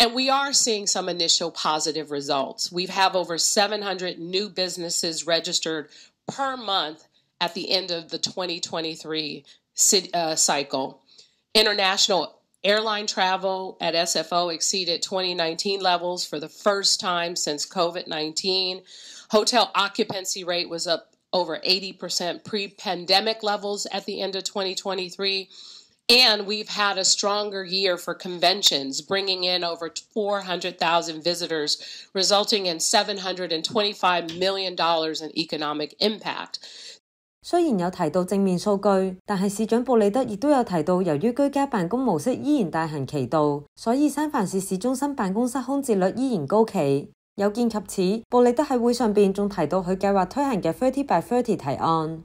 And we are seeing some initial positive results. We have over 700 new businesses registered per month at the end of the 2023 uh, cycle. International airline travel at SFO exceeded 2019 levels for the first time since COVID 19. Hotel occupancy rate was up over 80% pre pandemic levels at the end of 2023. And we've had a stronger year for conventions, bringing in over 400,000 visitors, resulting in $725 million in economic impact. 虽然有提到正面数据，但系市长布里德亦都有提到，由于居家办公模式依然大行其道，所以三藩市市中心办公室空置率依然高企。有见及此，布里德喺会上边仲提到，佢计划推行嘅 Thirty by Thirty 提案，